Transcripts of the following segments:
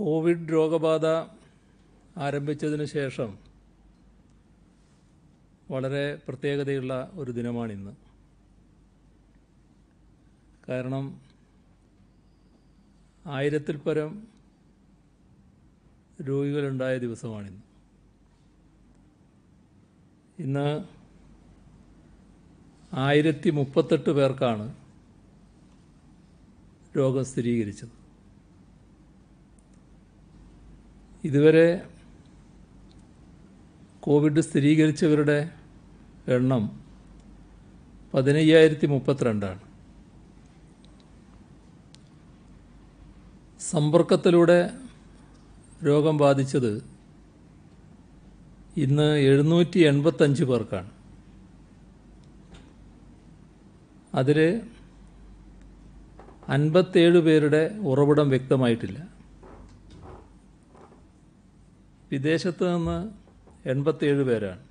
Covid രോഗബാധ ആരംഭിച്ചതിന് ശേഷം വളരെ പ്രത്യേകതയുള്ള ഒരു ദിനമാണിന്ന് കാരണം ആയിരത്തിൽ പരം രോഗികളുണ്ടായ ദിവസമാണിന്ന് ഇന്ന് ആയിരത്തി മുപ്പത്തെട്ട് പേർക്കാണ് രോഗം സ്ഥിരീകരിച്ചത് ഇതുവരെ കോവിഡ് സ്ഥിരീകരിച്ചവരുടെ എണ്ണം പതിനയ്യായിരത്തി മുപ്പത്തിരണ്ടാണ് സമ്പർക്കത്തിലൂടെ രോഗം ബാധിച്ചത് ഇന്ന് എഴുന്നൂറ്റി എൺപത്തഞ്ച് പേർക്കാണ് അതിൽ അൻപത്തേഴ് പേരുടെ ഉറവിടം വ്യക്തമായിട്ടില്ല വിദേശത്ത് നിന്ന് എൺപത്തിയേഴ് പേരാണ്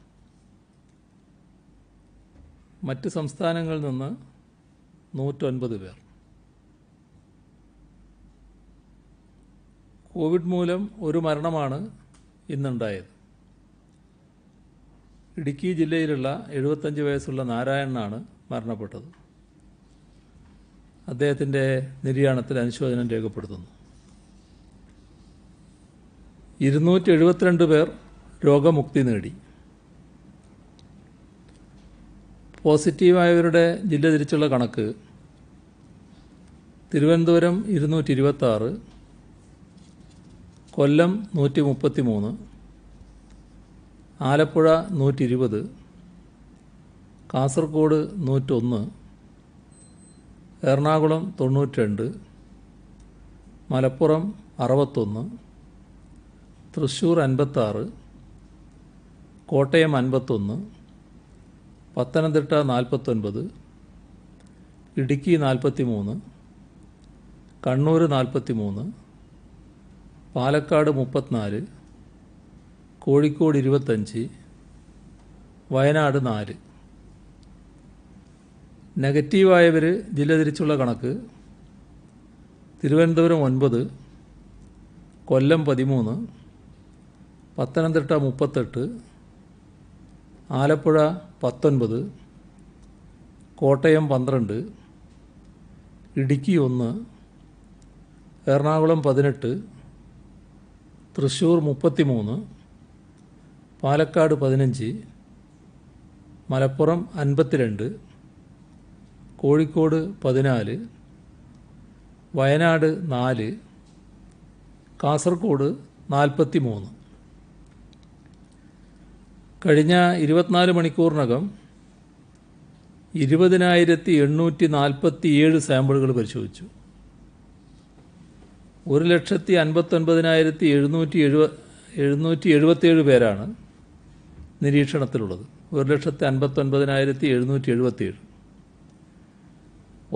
മറ്റ് സംസ്ഥാനങ്ങളിൽ നിന്ന് നൂറ്റൊൻപത് പേർ കോവിഡ് മൂലം ഒരു മരണമാണ് ഇന്നുണ്ടായത് ഇടുക്കി ജില്ലയിലുള്ള എഴുപത്തഞ്ച് വയസ്സുള്ള നാരായണനാണ് മരണപ്പെട്ടത് അദ്ദേഹത്തിൻ്റെ നിര്യാണത്തിൽ അനുശോചനം രേഖപ്പെടുത്തുന്നു ഇരുന്നൂറ്റി എഴുപത്തിരണ്ട് പേർ രോഗമുക്തി നേടി പോസിറ്റീവായവരുടെ ജില്ല തിരിച്ചുള്ള കണക്ക് തിരുവനന്തപുരം ഇരുന്നൂറ്റി ഇരുപത്താറ് കൊല്ലം നൂറ്റി മുപ്പത്തി മൂന്ന് ആലപ്പുഴ നൂറ്റി ഇരുപത് കാസർഗോഡ് നൂറ്റൊന്ന് എറണാകുളം തൊണ്ണൂറ്റി രണ്ട് മലപ്പുറം അറുപത്തൊന്ന് തൃശ്ശൂർ അൻപത്താറ് കോട്ടയം അൻപത്തൊന്ന് പത്തനംതിട്ട നാൽപ്പത്തൊൻപത് ഇടുക്കി നാൽപ്പത്തി മൂന്ന് കണ്ണൂർ നാൽപ്പത്തി മൂന്ന് പാലക്കാട് മുപ്പത്തിനാല് കോഴിക്കോട് ഇരുപത്തഞ്ച് വയനാട് നാല് നെഗറ്റീവായവർ ജില്ല തിരിച്ചുള്ള കണക്ക് തിരുവനന്തപുരം ഒൻപത് കൊല്ലം പതിമൂന്ന് പത്തനംതിട്ട മുപ്പത്തെട്ട് ആലപ്പുഴ പത്തൊൻപത് കോട്ടയം പന്ത്രണ്ട് ഇടുക്കി ഒന്ന് എറണാകുളം പതിനെട്ട് തൃശ്ശൂർ മുപ്പത്തി മൂന്ന് പാലക്കാട് പതിനഞ്ച് മലപ്പുറം അൻപത്തിരണ്ട് കോഴിക്കോട് പതിനാല് വയനാട് നാല് കാസർഗോഡ് നാൽപ്പത്തി മൂന്ന് കഴിഞ്ഞ ഇരുപത്തിനാല് മണിക്കൂറിനകം ഇരുപതിനായിരത്തി എണ്ണൂറ്റി നാൽപ്പത്തി ഏഴ് സാമ്പിളുകൾ പരിശോധിച്ചു ഒരു ലക്ഷത്തി അൻപത്തൊൻപതിനായിരത്തി എഴുന്നൂറ്റി എഴുപ എഴുന്നൂറ്റി എഴുപത്തിയേഴ് പേരാണ് നിരീക്ഷണത്തിലുള്ളത് ഒരു ലക്ഷത്തി അൻപത്തൊൻപതിനായിരത്തി എഴുന്നൂറ്റി എഴുപത്തിയേഴ്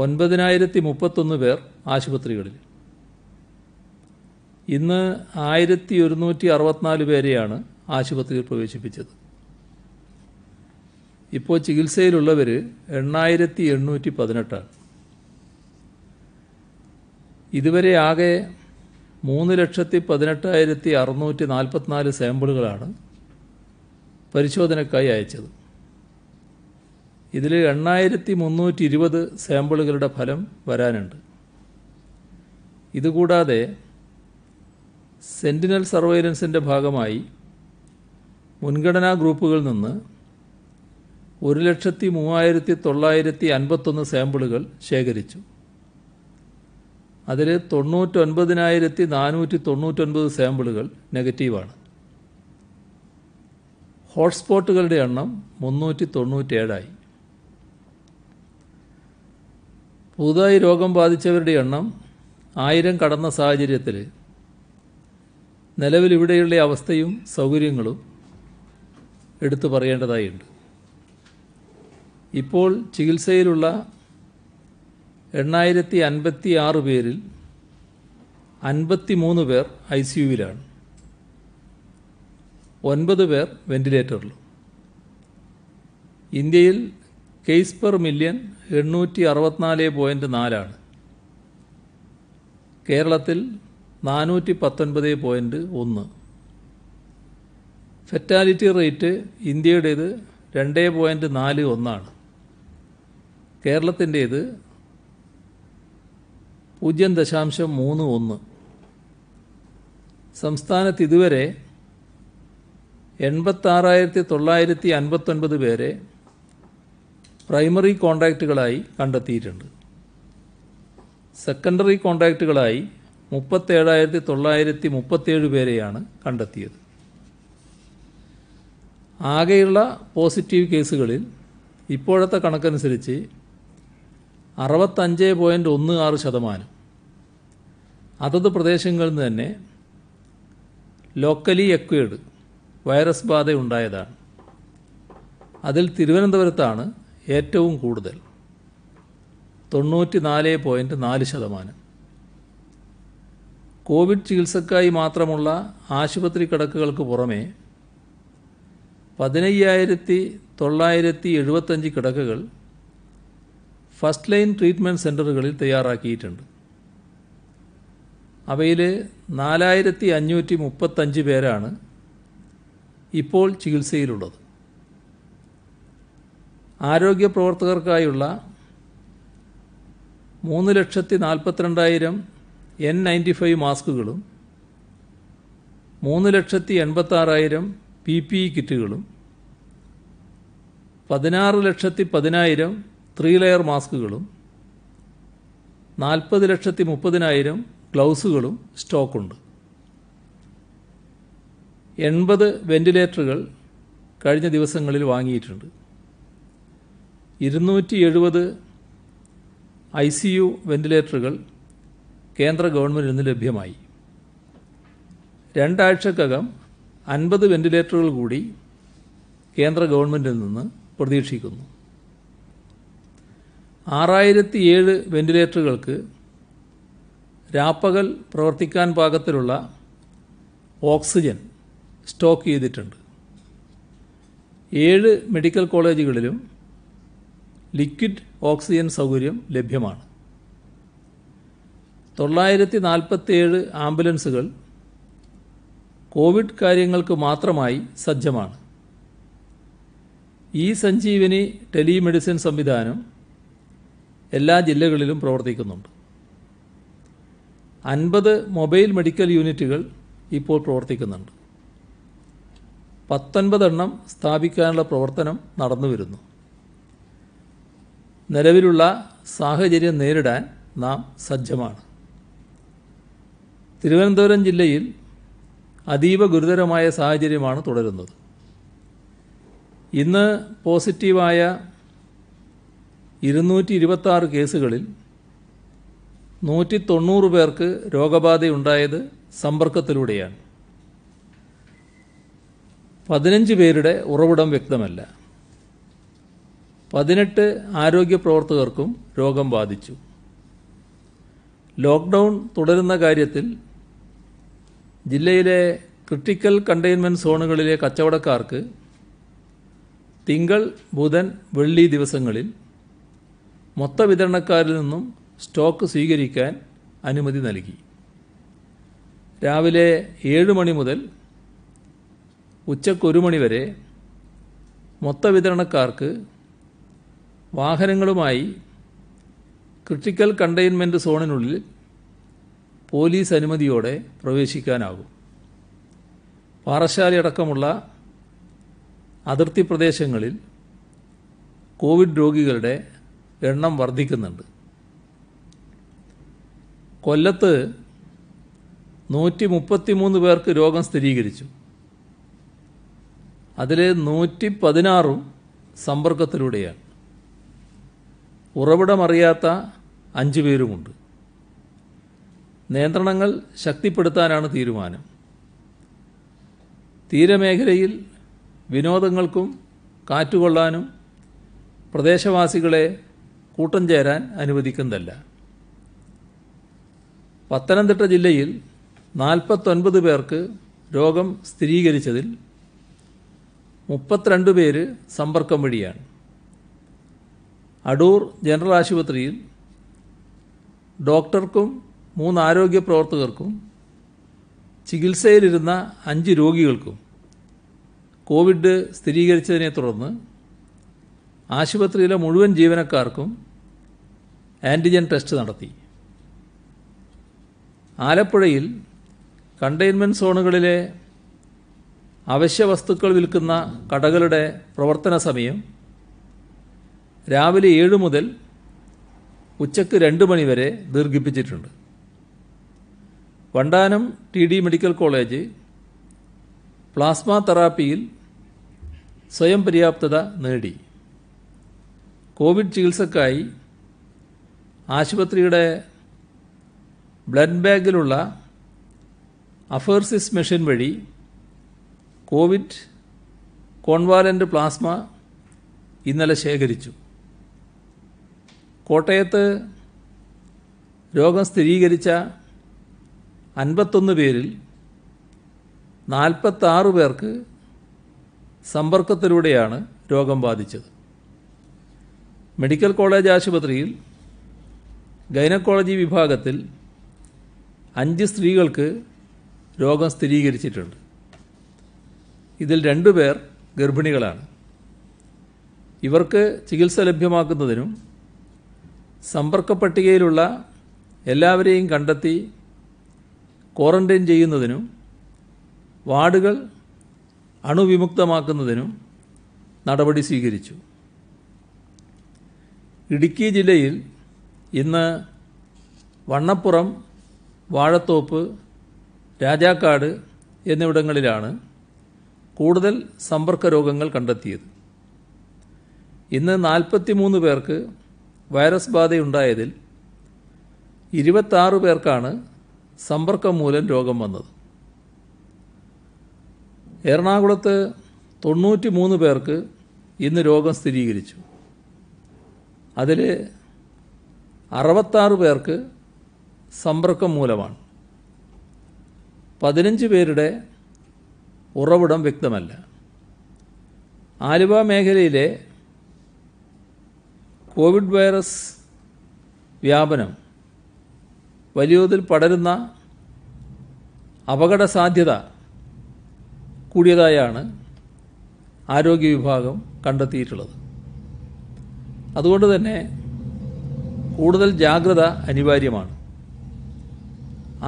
ഒൻപതിനായിരത്തി മുപ്പത്തൊന്ന് പേർ ആശുപത്രികളിൽ ഇന്ന് ആയിരത്തി ഒരുന്നൂറ്റി അറുപത്തിനാല് പേരെയാണ് ആശുപത്രിയിൽ പ്രവേശിപ്പിച്ചത് ഇപ്പോൾ ചികിത്സയിലുള്ളവർ എണ്ണായിരത്തി എണ്ണൂറ്റി പതിനെട്ടാണ് ഇതുവരെ ആകെ മൂന്ന് ലക്ഷത്തി പതിനെട്ടായിരത്തി അറുന്നൂറ്റി നാൽപ്പത്തിനാല് സാമ്പിളുകളാണ് പരിശോധനയ്ക്കായി അയച്ചത് ഇതിൽ എണ്ണായിരത്തി മുന്നൂറ്റി ഇരുപത് സാമ്പിളുകളുടെ ഫലം വരാനുണ്ട് ഇതുകൂടാതെ സെൻറ്റിനൽ സർവൈലൻസിൻ്റെ ഭാഗമായി മുൻഗണനാ ഗ്രൂപ്പുകളിൽ നിന്ന് ഒരു ലക്ഷത്തി മൂവായിരത്തി തൊള്ളായിരത്തി അൻപത്തൊന്ന് സാമ്പിളുകൾ ശേഖരിച്ചു അതിൽ തൊണ്ണൂറ്റൊൻപതിനായിരത്തി നാനൂറ്റി തൊണ്ണൂറ്റൊൻപത് സാമ്പിളുകൾ നെഗറ്റീവാണ് ഹോട്ട്സ്പോട്ടുകളുടെ എണ്ണം മുന്നൂറ്റി തൊണ്ണൂറ്റേഴായി പുതുതായി രോഗം ബാധിച്ചവരുടെ എണ്ണം ആയിരം കടന്ന സാഹചര്യത്തിൽ നിലവിൽ ഇവിടെയുള്ള അവസ്ഥയും സൗകര്യങ്ങളും എടുത്തു പറയേണ്ടതായുണ്ട് ഇപ്പോൾ ചികിത്സയിലുള്ള എണ്ണായിരത്തി അൻപത്തി ആറ് പേരിൽ അൻപത്തി മൂന്ന് പേർ ഐ സി യുവിലാണ് ഒൻപത് പേർ വെന്റിലേറ്ററിലും ഇന്ത്യയിൽ കേസ് പെർ മില്യൺ എണ്ണൂറ്റി അറുപത്തിനാല് പോയിൻറ്റ് നാലാണ് കേരളത്തിൽ നാനൂറ്റി പത്തൊൻപത് പോയിൻറ്റ് ഒന്ന് ഫെറ്റാലിറ്റി റേറ്റ് ഇന്ത്യയുടേത് രണ്ട് പോയിൻറ്റ് നാല് ഒന്നാണ് കേരളത്തിൻ്റേത് പൂജ്യം ദശാംശം മൂന്ന് ഒന്ന് സംസ്ഥാനത്ത് ഇതുവരെ എൺപത്താറായിരത്തി തൊള്ളായിരത്തി അൻപത്തൊൻപത് പേരെ പ്രൈമറി കോൺട്രാക്റ്റുകളായി കണ്ടെത്തിയിട്ടുണ്ട് സെക്കൻഡറി കോൺട്രാക്റ്റുകളായി മുപ്പത്തേഴായിരത്തി തൊള്ളായിരത്തി മുപ്പത്തേഴ് പേരെയാണ് കണ്ടെത്തിയത് ആകെയുള്ള പോസിറ്റീവ് കേസുകളിൽ ഇപ്പോഴത്തെ കണക്കനുസരിച്ച് അറുപത്തഞ്ച് പോയിൻറ്റ് ഒന്ന് ആറ് ശതമാനം അതത് പ്രദേശങ്ങളിൽ നിന്ന് തന്നെ ലോക്കലി എക്വേഡ് വൈറസ് ബാധ ഉണ്ടായതാണ് അതിൽ തിരുവനന്തപുരത്താണ് ഏറ്റവും കൂടുതൽ തൊണ്ണൂറ്റി നാല് പോയിൻറ്റ് നാല് ശതമാനം കോവിഡ് ചികിത്സക്കായി മാത്രമുള്ള ആശുപത്രി കിടക്കുകൾക്ക് പുറമെ പതിനയ്യായിരത്തി തൊള്ളായിരത്തി എഴുപത്തഞ്ച് കിടക്കുകൾ ഫസ്റ്റ് ലൈൻ ട്രീറ്റ്മെൻറ്റ് സെൻ്ററുകളിൽ തയ്യാറാക്കിയിട്ടുണ്ട് അവയിൽ നാലായിരത്തി അഞ്ഞൂറ്റി മുപ്പത്തഞ്ച് പേരാണ് ഇപ്പോൾ ചികിത്സയിലുള്ളത് ആരോഗ്യ പ്രവർത്തകർക്കായുള്ള മൂന്ന് ലക്ഷത്തി നാൽപ്പത്തിരണ്ടായിരം എൻ നയൻറ്റി ഫൈവ് മാസ്കുകളും മൂന്ന് ലക്ഷത്തി എൺപത്താറായിരം പി പി ഇ കിറ്റുകളും പതിനാറ് ലക്ഷത്തി പതിനായിരം ത്രീ ലെയർ മാസ്കുകളും നാൽപ്പത് ലക്ഷത്തി മുപ്പതിനായിരം ഗ്ലൗസുകളും സ്റ്റോക്കുണ്ട് എൺപത് വെന്റിലേറ്ററുകൾ കഴിഞ്ഞ ദിവസങ്ങളിൽ വാങ്ങിയിട്ടുണ്ട് ഇരുന്നൂറ്റി എഴുപത് ഐ സി യു വെന്റിലേറ്ററുകൾ കേന്ദ്ര ഗവൺമെൻറ്റിൽ നിന്ന് ലഭ്യമായി രണ്ടാഴ്ചക്കകം അൻപത് വെന്റിലേറ്ററുകൾ കൂടി കേന്ദ്ര ഗവൺമെൻറ്റിൽ നിന്ന് പ്രതീക്ഷിക്കുന്നു ആറായിരത്തി ഏഴ് വെന്റിലേറ്ററുകൾക്ക് രാപ്പകൽ പ്രവർത്തിക്കാൻ പാകത്തിലുള്ള ഓക്സിജൻ സ്റ്റോക്ക് ചെയ്തിട്ടുണ്ട് ഏഴ് മെഡിക്കൽ കോളേജുകളിലും ലിക്വിഡ് ഓക്സിജൻ സൗകര്യം ലഭ്യമാണ് തൊള്ളായിരത്തി നാൽപ്പത്തേഴ് ആംബുലൻസുകൾ കോവിഡ് കാര്യങ്ങൾക്ക് മാത്രമായി സജ്ജമാണ് ഈ സഞ്ജീവനി ടെലിമെഡിസിൻ സംവിധാനം എല്ലാ ജില്ലകളിലും പ്രവർത്തിക്കുന്നുണ്ട് അൻപത് മൊബൈൽ മെഡിക്കൽ യൂണിറ്റുകൾ ഇപ്പോൾ പ്രവർത്തിക്കുന്നുണ്ട് പത്തൊൻപതെണ്ണം സ്ഥാപിക്കാനുള്ള പ്രവർത്തനം നടന്നു വരുന്നു നിലവിലുള്ള സാഹചര്യം നേരിടാൻ നാം സജ്ജമാണ് തിരുവനന്തപുരം ജില്ലയിൽ അതീവ ഗുരുതരമായ സാഹചര്യമാണ് തുടരുന്നത് ഇന്ന് പോസിറ്റീവായ ഇരുന്നൂറ്റി ആറ് കേസുകളിൽ നൂറ്റി തൊണ്ണൂറ് പേർക്ക് രോഗബാധയുണ്ടായത് സമ്പർക്കത്തിലൂടെയാണ് പതിനഞ്ച് പേരുടെ ഉറവിടം വ്യക്തമല്ല പതിനെട്ട് ആരോഗ്യ പ്രവർത്തകർക്കും രോഗം ബാധിച്ചു ലോക്ക്ഡൗൺ തുടരുന്ന കാര്യത്തിൽ ജില്ലയിലെ ക്രിട്ടിക്കൽ കണ്ടെയ്ൻമെന്റ് സോണുകളിലെ കച്ചവടക്കാർക്ക് തിങ്കൾ ബുധൻ വെള്ളി ദിവസങ്ങളിൽ മൊത്ത വിതരണക്കാരിൽ നിന്നും സ്റ്റോക്ക് സ്വീകരിക്കാൻ അനുമതി നൽകി രാവിലെ ഏഴ് മണി മുതൽ ഉച്ചയ്ക്ക് മണി വരെ മൊത്ത വിതരണക്കാർക്ക് വാഹനങ്ങളുമായി ക്രിട്ടിക്കൽ കണ്ടെയ്ൻമെൻറ്റ് സോണിനുള്ളിൽ പോലീസ് അനുമതിയോടെ പ്രവേശിക്കാനാകും പാറശാലയടക്കമുള്ള അതിർത്തി പ്രദേശങ്ങളിൽ കോവിഡ് രോഗികളുടെ എണ്ണം വർദ്ധിക്കുന്നുണ്ട് കൊല്ലത്ത് നൂറ്റി മുപ്പത്തി മൂന്ന് പേർക്ക് രോഗം സ്ഥിരീകരിച്ചു അതിൽ നൂറ്റി പതിനാറും സമ്പർക്കത്തിലൂടെയാണ് ഉറവിടമറിയാത്ത അഞ്ച് പേരുമുണ്ട് നിയന്ത്രണങ്ങൾ ശക്തിപ്പെടുത്താനാണ് തീരുമാനം തീരമേഖലയിൽ വിനോദങ്ങൾക്കും കാറ്റുകൊള്ളാനും പ്രദേശവാസികളെ കൂട്ടം ചേരാൻ അനുവദിക്കുന്നതല്ല പത്തനംതിട്ട ജില്ലയിൽ നാൽപ്പത്തൊൻപത് പേർക്ക് രോഗം സ്ഥിരീകരിച്ചതിൽ മുപ്പത്തിരണ്ട് പേര് സമ്പർക്കം വഴിയാണ് അടൂർ ജനറൽ ആശുപത്രിയിൽ ഡോക്ടർക്കും മൂന്ന് ആരോഗ്യ പ്രവർത്തകർക്കും ചികിത്സയിലിരുന്ന അഞ്ച് രോഗികൾക്കും കോവിഡ് സ്ഥിരീകരിച്ചതിനെ തുടർന്ന് ആശുപത്രിയിലെ മുഴുവൻ ജീവനക്കാർക്കും ആൻറ്റിജൻ ടെസ്റ്റ് നടത്തി ആലപ്പുഴയിൽ കണ്ടെയ്ൻമെൻറ്റ് സോണുകളിലെ അവശ്യ വസ്തുക്കൾ വിൽക്കുന്ന കടകളുടെ പ്രവർത്തന സമയം രാവിലെ ഏഴ് മുതൽ ഉച്ചക്ക് രണ്ട് മണി വരെ ദീർഘിപ്പിച്ചിട്ടുണ്ട് Vandanam T D medical college plasma തെറാപ്പിയിൽ സ്വയം പര്യാപ്തത നേടി കോവിഡ് ചികിത്സക്കായി ആശുപത്രിയുടെ ബ്ലഡ് ബാഗിലുള്ള അഫേർസിസ് മെഷീൻ വഴി കോവിഡ് കോൺവാലൻ്റ് പ്ലാസ്മ ഇന്നലെ ശേഖരിച്ചു കോട്ടയത്ത് രോഗം സ്ഥിരീകരിച്ച അൻപത്തൊന്ന് പേരിൽ നാൽപ്പത്താറ് പേർക്ക് സമ്പർക്കത്തിലൂടെയാണ് രോഗം ബാധിച്ചത് മെഡിക്കൽ കോളേജ് ആശുപത്രിയിൽ ഗൈനക്കോളജി വിഭാഗത്തിൽ അഞ്ച് സ്ത്രീകൾക്ക് രോഗം സ്ഥിരീകരിച്ചിട്ടുണ്ട് ഇതിൽ രണ്ടു പേർ ഗർഭിണികളാണ് ഇവർക്ക് ചികിത്സ ലഭ്യമാക്കുന്നതിനും സമ്പർക്ക പട്ടികയിലുള്ള എല്ലാവരെയും കണ്ടെത്തി ക്വാറന്റൈൻ ചെയ്യുന്നതിനും വാർഡുകൾ അണുവിമുക്തമാക്കുന്നതിനും നടപടി സ്വീകരിച്ചു ഇടുക്കി ജില്ലയിൽ ഇന്ന് വണ്ണപ്പുറം വാഴത്തോപ്പ് രാജാക്കാട് എന്നിവിടങ്ങളിലാണ് കൂടുതൽ സമ്പർക്ക രോഗങ്ങൾ കണ്ടെത്തിയത് ഇന്ന് നാൽപ്പത്തിമൂന്ന് പേർക്ക് വൈറസ് ബാധയുണ്ടായതിൽ ഇരുപത്താറ് പേർക്കാണ് സമ്പർക്കം മൂലം രോഗം വന്നത് എറണാകുളത്ത് തൊണ്ണൂറ്റി മൂന്ന് പേർക്ക് ഇന്ന് രോഗം സ്ഥിരീകരിച്ചു അതിൽ അറുപത്താറ് പേർക്ക് സമ്പർക്കം മൂലമാണ് പതിനഞ്ച് പേരുടെ ഉറവിടം വ്യക്തമല്ല ആലുവ മേഖലയിലെ കോവിഡ് വൈറസ് വ്യാപനം വലിയതിൽ പടരുന്ന അപകട സാധ്യത കൂടിയതായാണ് ആരോഗ്യ വിഭാഗം കണ്ടെത്തിയിട്ടുള്ളത് അതുകൊണ്ട് തന്നെ കൂടുതൽ ജാഗ്രത അനിവാര്യമാണ്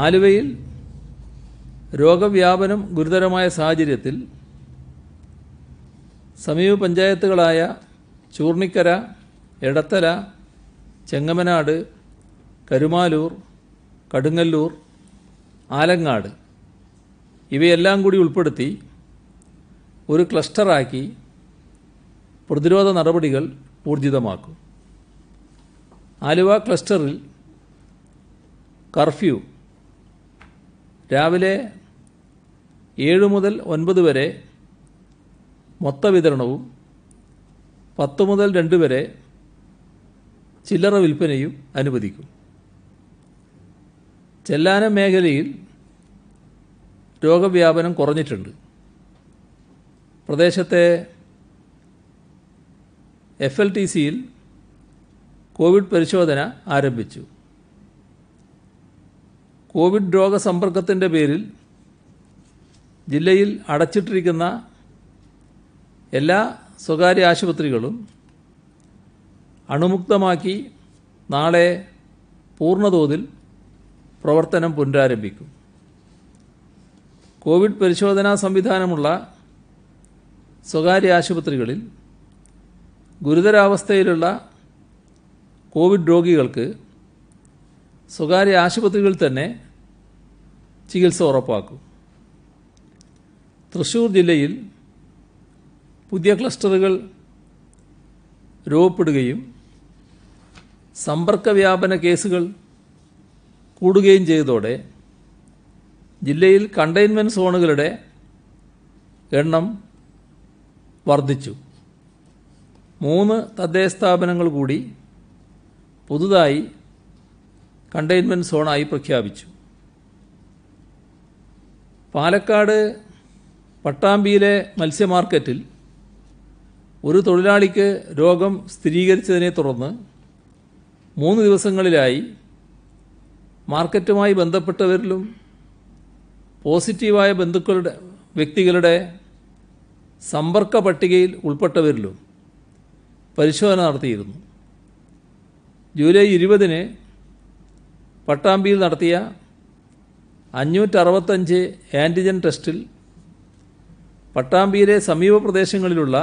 ആലുവയിൽ രോഗവ്യാപനം ഗുരുതരമായ സാഹചര്യത്തിൽ സമീപ പഞ്ചായത്തുകളായ ചൂർണിക്കര എടത്തല ചെങ്ങമനാട് കരുമാലൂർ കടുങ്ങല്ലൂർ ആലങ്ങാട് ഇവയെല്ലാം കൂടി ഉൾപ്പെടുത്തി ഒരു ക്ലസ്റ്ററാക്കി പ്രതിരോധ നടപടികൾ ഊർജിതമാക്കും ആലുവ ക്ലസ്റ്ററിൽ കർഫ്യൂ രാവിലെ ഏഴ് മുതൽ ഒൻപത് വരെ മൊത്ത വിതരണവും പത്ത് മുതൽ രണ്ട് വരെ ചില്ലറ വിൽപ്പനയും അനുവദിക്കും ചെല്ലാനം മേഖലയിൽ രോഗവ്യാപനം കുറഞ്ഞിട്ടുണ്ട് പ്രദേശത്തെ എഫ് എൽ ടി സിയിൽ കോവിഡ് പരിശോധന ആരംഭിച്ചു കോവിഡ് രോഗസമ്പർക്കത്തിൻ്റെ പേരിൽ ജില്ലയിൽ അടച്ചിട്ടിരിക്കുന്ന എല്ലാ സ്വകാര്യ ആശുപത്രികളും അണുമുക്തമാക്കി നാളെ പൂർണ്ണതോതിൽ പ്രവർത്തനം പുനരാരംഭിക്കും കോവിഡ് പരിശോധനാ സംവിധാനമുള്ള സ്വകാര്യ ആശുപത്രികളിൽ ഗുരുതരാവസ്ഥയിലുള്ള കോവിഡ് രോഗികൾക്ക് സ്വകാര്യ ആശുപത്രികളിൽ തന്നെ ചികിത്സ ഉറപ്പാക്കും തൃശ്ശൂർ ജില്ലയിൽ പുതിയ ക്ലസ്റ്ററുകൾ രൂപപ്പെടുകയും സമ്പർക്ക വ്യാപന കേസുകൾ കൂടുകയും ചെയ്തതോടെ ജില്ലയിൽ കണ്ടെയ്ൻമെൻറ് സോണുകളുടെ എണ്ണം വർദ്ധിച്ചു മൂന്ന് തദ്ദേശ സ്ഥാപനങ്ങൾ കൂടി പുതുതായി കണ്ടെയ്ൻമെൻറ് സോണായി പ്രഖ്യാപിച്ചു പാലക്കാട് പട്ടാമ്പിയിലെ മത്സ്യ മാർക്കറ്റിൽ ഒരു തൊഴിലാളിക്ക് രോഗം സ്ഥിരീകരിച്ചതിനെ തുടർന്ന് മൂന്ന് ദിവസങ്ങളിലായി മാർക്കറ്റുമായി ബന്ധപ്പെട്ടവരിലും പോസിറ്റീവായ ബന്ധുക്കളുടെ വ്യക്തികളുടെ സമ്പർക്ക പട്ടികയിൽ ഉൾപ്പെട്ടവരിലും പരിശോധന നടത്തിയിരുന്നു ജൂലൈ ഇരുപതിന് പട്ടാമ്പിയിൽ നടത്തിയ അഞ്ഞൂറ്ററുപത്തഞ്ച് ആൻറ്റിജൻ ടെസ്റ്റിൽ പട്ടാമ്പിയിലെ സമീപ പ്രദേശങ്ങളിലുള്ള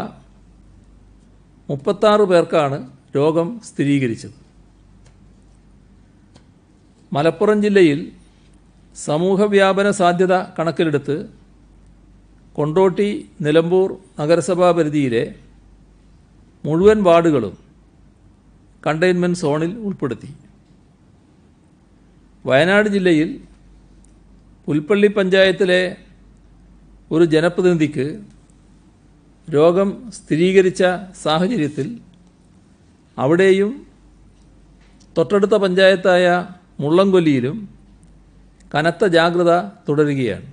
മുപ്പത്താറ് പേർക്കാണ് രോഗം സ്ഥിരീകരിച്ചത് മലപ്പുറം ജില്ലയിൽ സമൂഹവ്യാപന സാധ്യത കണക്കിലെടുത്ത് കൊണ്ടോട്ടി നിലമ്പൂർ നഗരസഭാ പരിധിയിലെ മുഴുവൻ വാർഡുകളും കണ്ടെയ്ൻമെന്റ് സോണിൽ ഉൾപ്പെടുത്തി വയനാട് ജില്ലയിൽ പുൽപ്പള്ളി പഞ്ചായത്തിലെ ഒരു ജനപ്രതിനിധിക്ക് രോഗം സ്ഥിരീകരിച്ച സാഹചര്യത്തിൽ അവിടെയും തൊട്ടടുത്ത പഞ്ചായത്തായ മുള്ളംകൊല്ലിയിലും കനത്ത ജാഗ്രത തുടരുകയാണ്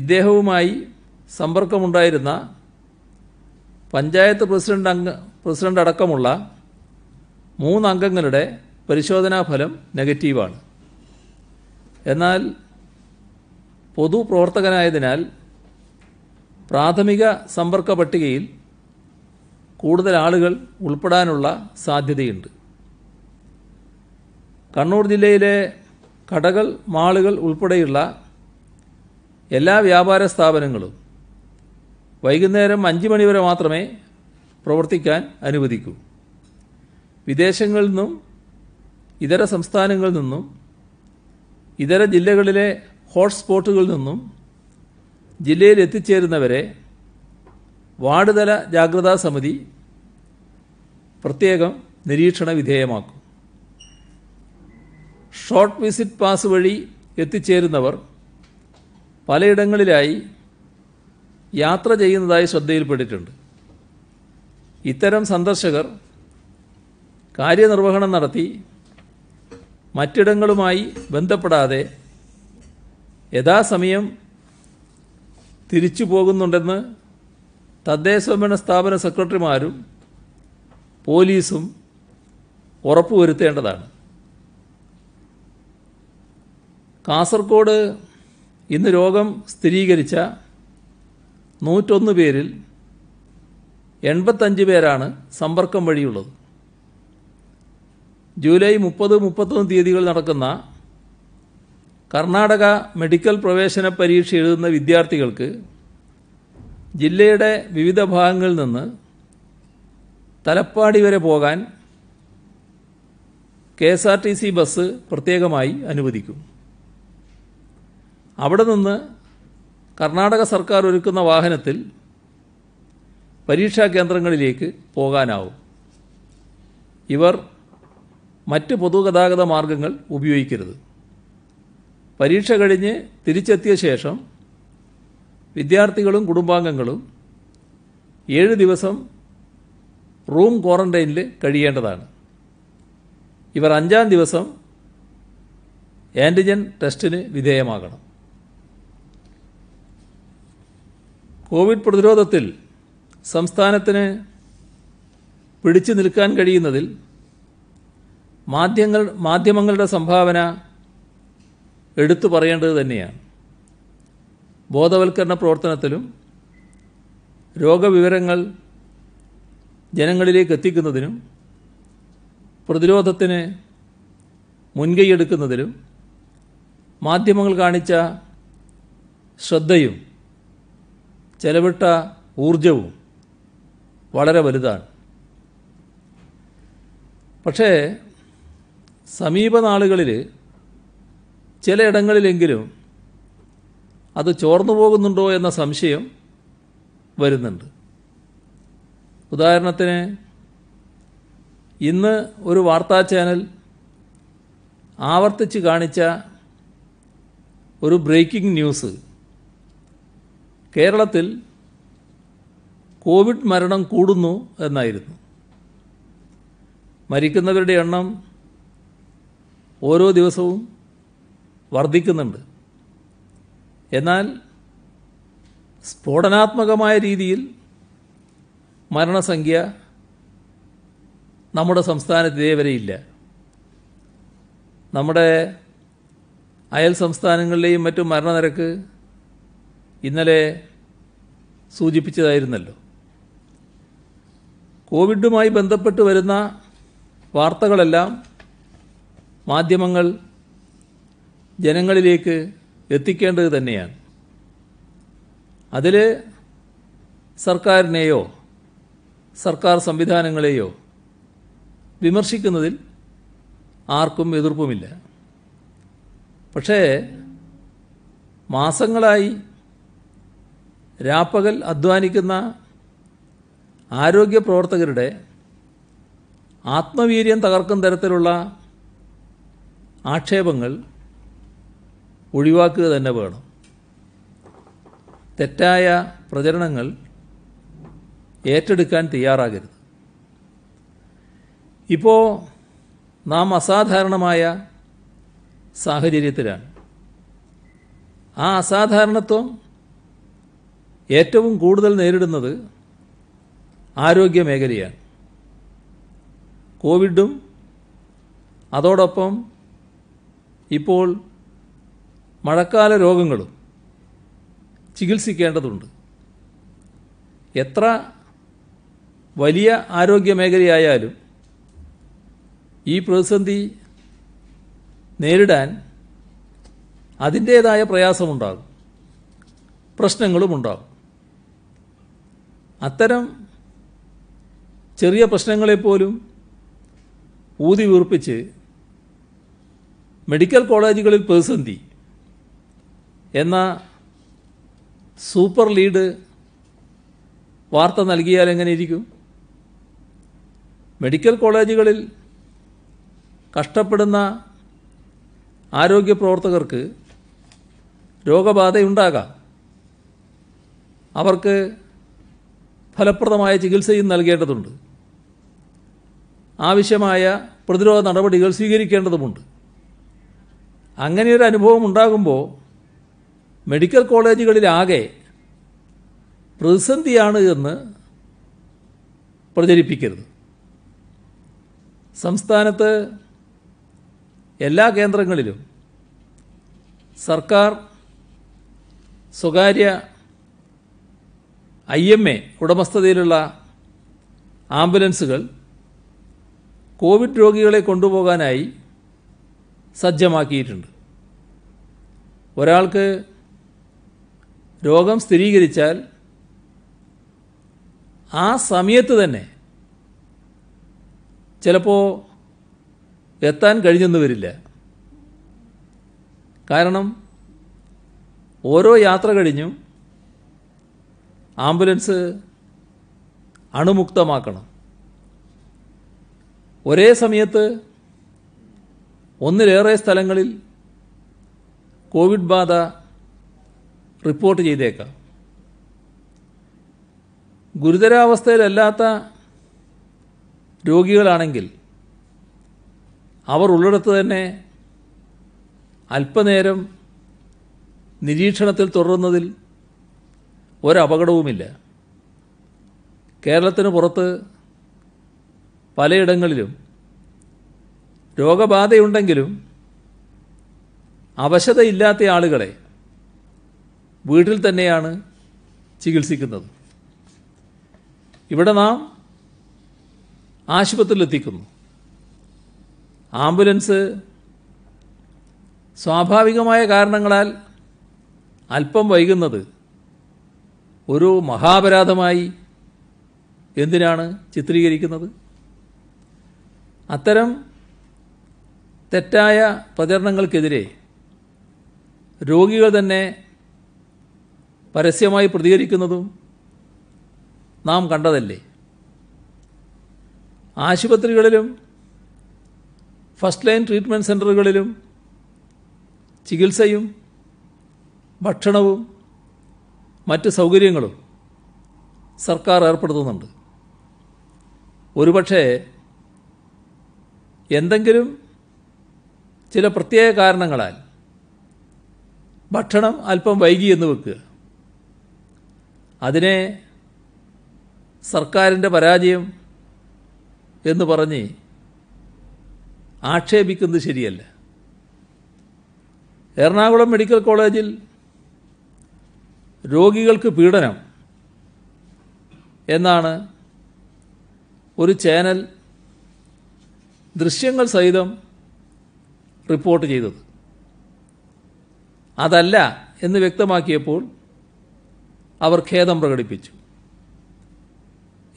ഇദ്ദേഹവുമായി സമ്പർക്കമുണ്ടായിരുന്ന പഞ്ചായത്ത് പ്രസിഡന്റ് അംഗ പ്രസിഡന്റ് അടക്കമുള്ള മൂന്നംഗങ്ങളുടെ പരിശോധനാ ഫലം നെഗറ്റീവാണ് എന്നാൽ പൊതുപ്രവർത്തകനായതിനാൽ പ്രാഥമിക സമ്പർക്ക പട്ടികയിൽ കൂടുതൽ ആളുകൾ ഉൾപ്പെടാനുള്ള സാധ്യതയുണ്ട് കണ്ണൂർ ജില്ലയിലെ കടകൾ മാളുകൾ ഉൾപ്പെടെയുള്ള എല്ലാ വ്യാപാര സ്ഥാപനങ്ങളും വൈകുന്നേരം അഞ്ച് മണിവരെ മാത്രമേ പ്രവർത്തിക്കാൻ അനുവദിക്കൂ വിദേശങ്ങളിൽ നിന്നും ഇതര സംസ്ഥാനങ്ങളിൽ നിന്നും ഇതര ജില്ലകളിലെ ഹോട്ട്സ്പോട്ടുകളിൽ നിന്നും ജില്ലയിൽ എത്തിച്ചേരുന്നവരെ വാർഡുതല ജാഗ്രതാ സമിതി പ്രത്യേകം നിരീക്ഷണ വിധേയമാക്കും ഷോർട്ട് വിസിറ്റ് പാസ് വഴി എത്തിച്ചേരുന്നവർ പലയിടങ്ങളിലായി യാത്ര ചെയ്യുന്നതായി ശ്രദ്ധയിൽപ്പെട്ടിട്ടുണ്ട് ഇത്തരം സന്ദർശകർ കാര്യനിർവഹണം നടത്തി മറ്റിടങ്ങളുമായി ബന്ധപ്പെടാതെ യഥാസമയം തിരിച്ചു പോകുന്നുണ്ടെന്ന് സ്വയംഭരണ സ്ഥാപന സെക്രട്ടറിമാരും പോലീസും ഉറപ്പുവരുത്തേണ്ടതാണ് കാസർഗോഡ് ഇന്ന് രോഗം സ്ഥിരീകരിച്ച നൂറ്റൊന്ന് പേരിൽ എൺപത്തഞ്ച് പേരാണ് സമ്പർക്കം വഴിയുള്ളത് ജൂലൈ മുപ്പത് മുപ്പത്തൊന്ന് തീയതികളിൽ നടക്കുന്ന കർണാടക മെഡിക്കൽ പ്രവേശന പരീക്ഷ എഴുതുന്ന വിദ്യാർത്ഥികൾക്ക് ജില്ലയുടെ വിവിധ ഭാഗങ്ങളിൽ നിന്ന് തലപ്പാടി വരെ പോകാൻ K S R T C bus പ്രത്യേകമായി അനുവദിക്കും അവിടെ നിന്ന് കർണാടക സർക്കാർ ഒരുക്കുന്ന വാഹനത്തിൽ പരീക്ഷാ കേന്ദ്രങ്ങളിലേക്ക് പോകാനാവും ഇവർ മറ്റ് പൊതുഗതാഗത മാർഗങ്ങൾ ഉപയോഗിക്കരുത് പരീക്ഷ കഴിഞ്ഞ് തിരിച്ചെത്തിയ ശേഷം വിദ്യാർത്ഥികളും കുടുംബാംഗങ്ങളും ഏഴ് ദിവസം റൂം ക്വാറന്റൈനിൽ കഴിയേണ്ടതാണ് ഇവർ അഞ്ചാം ദിവസം ആൻറ്റിജൻ ടെസ്റ്റിന് വിധേയമാകണം കോവിഡ് പ്രതിരോധത്തിൽ സംസ്ഥാനത്തിന് പിടിച്ചു നിൽക്കാൻ കഴിയുന്നതിൽ മാധ്യങ്ങൾ മാധ്യമങ്ങളുടെ സംഭാവന എടുത്തു പറയേണ്ടത് തന്നെയാണ് ബോധവൽക്കരണ പ്രവർത്തനത്തിലും രോഗവിവരങ്ങൾ ജനങ്ങളിലേക്ക് എത്തിക്കുന്നതിനും പ്രതിരോധത്തിന് മുൻകൈയെടുക്കുന്നതിലും മാധ്യമങ്ങൾ കാണിച്ച ശ്രദ്ധയും ചെലവിട്ട ഊർജവും വളരെ വലുതാണ് പക്ഷേ സമീപനാളുകളിൽ ചിലയിടങ്ങളിലെങ്കിലും അത് ചോർന്നു പോകുന്നുണ്ടോ എന്ന സംശയം വരുന്നുണ്ട് ഉദാഹരണത്തിന് ഇന്ന് ഒരു വാർത്താ ചാനൽ ആവർത്തിച്ച് കാണിച്ച ഒരു ബ്രേക്കിംഗ് ന്യൂസ് കേരളത്തിൽ കോവിഡ് മരണം കൂടുന്നു എന്നായിരുന്നു മരിക്കുന്നവരുടെ എണ്ണം ഓരോ ദിവസവും വർദ്ധിക്കുന്നുണ്ട് എന്നാൽ സ്ഫോടനാത്മകമായ രീതിയിൽ മരണസംഖ്യ നമ്മുടെ സംസ്ഥാനത്ത് ഇല്ല നമ്മുടെ അയൽ സംസ്ഥാനങ്ങളിലെയും മറ്റും മരണനിരക്ക് ഇന്നലെ സൂചിപ്പിച്ചതായിരുന്നല്ലോ കോവിഡുമായി ബന്ധപ്പെട്ട് വരുന്ന വാർത്തകളെല്ലാം മാധ്യമങ്ങൾ ജനങ്ങളിലേക്ക് എത്തിക്കേണ്ടത് തന്നെയാണ് അതിൽ സർക്കാരിനെയോ സർക്കാർ സംവിധാനങ്ങളെയോ വിമർശിക്കുന്നതിൽ ആർക്കും എതിർപ്പുമില്ല പക്ഷേ മാസങ്ങളായി രാപ്പകൽ അധ്വാനിക്കുന്ന ആരോഗ്യ പ്രവർത്തകരുടെ ആത്മവീര്യം തകർക്കും തരത്തിലുള്ള ആക്ഷേപങ്ങൾ ഒഴിവാക്കുക തന്നെ വേണം തെറ്റായ പ്രചരണങ്ങൾ ഏറ്റെടുക്കാൻ തയ്യാറാകരുത് ഇപ്പോൾ നാം അസാധാരണമായ സാഹചര്യത്തിലാണ് ആ അസാധാരണത്വം ഏറ്റവും കൂടുതൽ നേരിടുന്നത് ആരോഗ്യ മേഖലയാണ് കോവിഡും അതോടൊപ്പം ഇപ്പോൾ മഴക്കാല രോഗങ്ങളും ചികിത്സിക്കേണ്ടതുണ്ട് എത്ര വലിയ ആരോഗ്യ മേഖലയായാലും ഈ പ്രതിസന്ധി നേരിടാൻ അതിൻ്റേതായ പ്രയാസമുണ്ടാകും പ്രശ്നങ്ങളുമുണ്ടാകും അത്തരം ചെറിയ പ്രശ്നങ്ങളെപ്പോലും ഊതി വീർപ്പിച്ച് മെഡിക്കൽ കോളേജുകളിൽ പ്രതിസന്ധി എന്ന സൂപ്പർ ലീഡ് വാർത്ത നൽകിയാൽ ഇരിക്കും മെഡിക്കൽ കോളേജുകളിൽ കഷ്ടപ്പെടുന്ന ആരോഗ്യ പ്രവർത്തകർക്ക് രോഗബാധയുണ്ടാകാം അവർക്ക് ഫലപ്രദമായ ചികിത്സയും നൽകേണ്ടതുണ്ട് ആവശ്യമായ പ്രതിരോധ നടപടികൾ സ്വീകരിക്കേണ്ടതുമുണ്ട് അങ്ങനെയൊരു അനുഭവം ഉണ്ടാകുമ്പോൾ മെഡിക്കൽ കോളേജുകളിലാകെ പ്രതിസന്ധിയാണ് എന്ന് പ്രചരിപ്പിക്കരുത് സംസ്ഥാനത്ത് എല്ലാ കേന്ദ്രങ്ങളിലും സർക്കാർ സ്വകാര്യ ഐ എം എ ഉടമസ്ഥതയിലുള്ള ആംബുലൻസുകൾ കോവിഡ് രോഗികളെ കൊണ്ടുപോകാനായി സജ്ജമാക്കിയിട്ടുണ്ട് ഒരാൾക്ക് രോഗം സ്ഥിരീകരിച്ചാൽ ആ സമയത്ത് തന്നെ ചിലപ്പോൾ എത്താൻ കഴിഞ്ഞെന്ന് വരില്ല കാരണം ഓരോ യാത്ര കഴിഞ്ഞും ആംബുലൻസ് അണുമുക്തമാക്കണം ഒരേ സമയത്ത് ഒന്നിലേറെ സ്ഥലങ്ങളിൽ കോവിഡ് ബാധ റിപ്പോർട്ട് ചെയ്തേക്കാം ഗുരുതരാവസ്ഥയിലല്ലാത്ത രോഗികളാണെങ്കിൽ അവർ ഉള്ളിടത്ത് തന്നെ അല്പനേരം നിരീക്ഷണത്തിൽ തുടരുന്നതിൽ ഒരപകടവുമില്ല കേരളത്തിന് പുറത്ത് പലയിടങ്ങളിലും രോഗബാധയുണ്ടെങ്കിലും അവശതയില്ലാത്ത ആളുകളെ വീട്ടിൽ തന്നെയാണ് ചികിത്സിക്കുന്നത് ഇവിടെ നാം ആശുപത്രിയിലെത്തിക്കുന്നു ആംബുലൻസ് സ്വാഭാവികമായ കാരണങ്ങളാൽ അല്പം വൈകുന്നത് ഒരു മഹാപരാധമായി എന്തിനാണ് ചിത്രീകരിക്കുന്നത് അത്തരം തെറ്റായ പ്രചരണങ്ങൾക്കെതിരെ രോഗികൾ തന്നെ പരസ്യമായി പ്രതികരിക്കുന്നതും നാം കണ്ടതല്ലേ ആശുപത്രികളിലും ഫസ്റ്റ് ലൈൻ ട്രീറ്റ്മെൻറ്റ് സെൻറ്ററുകളിലും ചികിത്സയും ഭക്ഷണവും മറ്റ് സൗകര്യങ്ങളും സർക്കാർ ഏർപ്പെടുത്തുന്നുണ്ട് ഒരുപക്ഷേ എന്തെങ്കിലും ചില പ്രത്യേക കാരണങ്ങളാൽ ഭക്ഷണം അല്പം വൈകി എന്ന് വെക്കുക അതിനെ സർക്കാരിൻ്റെ പരാജയം എന്ന് പറഞ്ഞ് ആക്ഷേപിക്കുന്നത് ശരിയല്ല എറണാകുളം മെഡിക്കൽ കോളേജിൽ രോഗികൾക്ക് പീഡനം എന്നാണ് ഒരു ചാനൽ ദൃശ്യങ്ങൾ സഹിതം റിപ്പോർട്ട് ചെയ്തത് അതല്ല എന്ന് വ്യക്തമാക്കിയപ്പോൾ അവർ ഖേദം പ്രകടിപ്പിച്ചു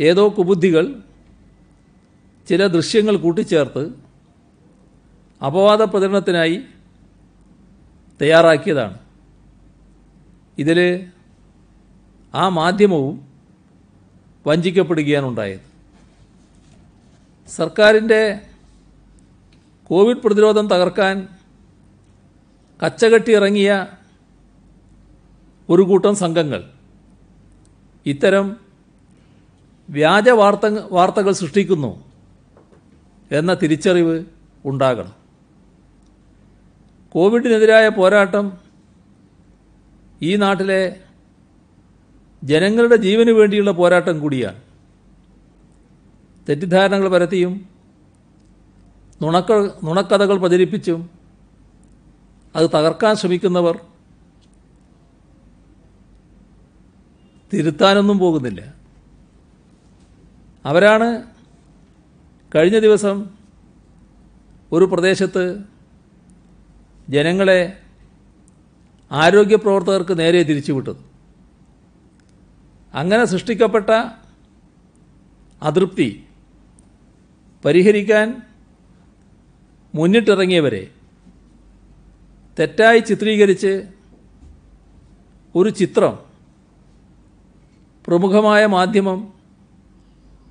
ഏതോ കുബുദ്ധികൾ ചില ദൃശ്യങ്ങൾ കൂട്ടിച്ചേർത്ത് അപവാദ പ്രചരണത്തിനായി തയ്യാറാക്കിയതാണ് ഇതിൽ ആ മാധ്യമവും വഞ്ചിക്കപ്പെടുകയാണ് ഉണ്ടായത് സർക്കാരിൻ്റെ കോവിഡ് പ്രതിരോധം തകർക്കാൻ കച്ചകെട്ടി ഇറങ്ങിയ ഒരു കൂട്ടം സംഘങ്ങൾ ഇത്തരം വ്യാജ വാർത്ത വാർത്തകൾ സൃഷ്ടിക്കുന്നു എന്ന തിരിച്ചറിവ് ഉണ്ടാകണം കോവിഡിനെതിരായ പോരാട്ടം ഈ നാട്ടിലെ ജനങ്ങളുടെ ജീവന് വേണ്ടിയുള്ള പോരാട്ടം കൂടിയാണ് തെറ്റിദ്ധാരണകൾ പരത്തിയും നുണക്ക നുണക്കഥകൾ പ്രചരിപ്പിച്ചും അത് തകർക്കാൻ ശ്രമിക്കുന്നവർ തിരുത്താനൊന്നും പോകുന്നില്ല അവരാണ് കഴിഞ്ഞ ദിവസം ഒരു പ്രദേശത്ത് ജനങ്ങളെ ആരോഗ്യ പ്രവർത്തകർക്ക് നേരെ തിരിച്ചുവിട്ടത് അങ്ങനെ സൃഷ്ടിക്കപ്പെട്ട അതൃപ്തി പരിഹരിക്കാൻ മുന്നിട്ടിറങ്ങിയവരെ തെറ്റായി ചിത്രീകരിച്ച് ഒരു ചിത്രം പ്രമുഖമായ മാധ്യമം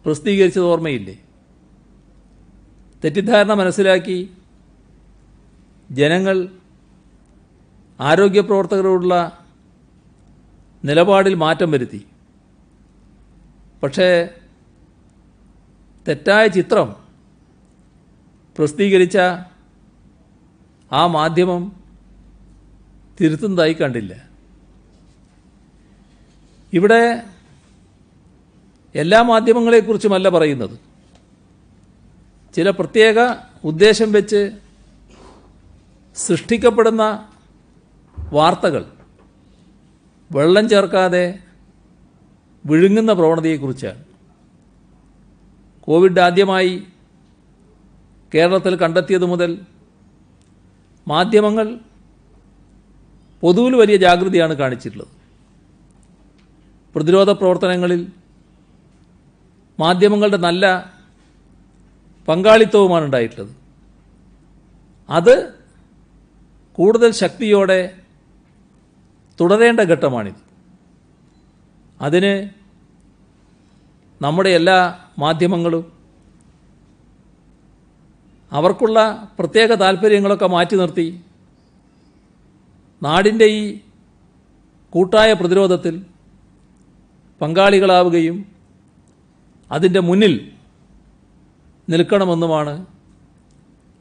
പ്രസിദ്ധീകരിച്ചത് ഓർമ്മയില്ലേ തെറ്റിദ്ധാരണ മനസ്സിലാക്കി ജനങ്ങൾ ആരോഗ്യ പ്രവർത്തകരോടുള്ള നിലപാടിൽ മാറ്റം വരുത്തി പക്ഷേ തെറ്റായ ചിത്രം പ്രസിദ്ധീകരിച്ച ആ മാധ്യമം തിരുത്തുന്നതായി കണ്ടില്ല ഇവിടെ എല്ലാ മാധ്യമങ്ങളെക്കുറിച്ചുമല്ല പറയുന്നത് ചില പ്രത്യേക ഉദ്ദേശം വെച്ച് സൃഷ്ടിക്കപ്പെടുന്ന വാർത്തകൾ വെള്ളം ചേർക്കാതെ വിഴുങ്ങുന്ന പ്രവണതയെക്കുറിച്ച് കോവിഡ് ആദ്യമായി കേരളത്തിൽ കണ്ടെത്തിയത് മുതൽ മാധ്യമങ്ങൾ പൊതുവിൽ വലിയ ജാഗ്രതയാണ് കാണിച്ചിട്ടുള്ളത് പ്രതിരോധ പ്രവർത്തനങ്ങളിൽ മാധ്യമങ്ങളുടെ നല്ല പങ്കാളിത്തവുമാണ് ഉണ്ടായിട്ടുള്ളത് അത് കൂടുതൽ ശക്തിയോടെ തുടരേണ്ട ഘട്ടമാണിത് അതിന് നമ്മുടെ എല്ലാ മാധ്യമങ്ങളും അവർക്കുള്ള പ്രത്യേക താല്പര്യങ്ങളൊക്കെ മാറ്റി നിർത്തി നാടിൻ്റെ ഈ കൂട്ടായ പ്രതിരോധത്തിൽ പങ്കാളികളാവുകയും അതിൻ്റെ മുന്നിൽ നിൽക്കണമെന്നുമാണ്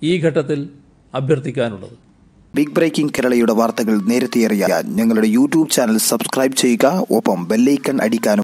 ഈ ഘട്ടത്തിൽ അഭ്യർത്ഥിക്കാനുള്ളത് ബിഗ് ബ്രേക്കിംഗ് കേരളയുടെ വാർത്തകൾ നേരത്തെ അറിയാൻ ഞങ്ങളുടെ യൂട്യൂബ് ചാനൽ സബ്സ്ക്രൈബ് ചെയ്യുക ഒപ്പം ബെല്ലൈക്കൺ അടിക്കാനും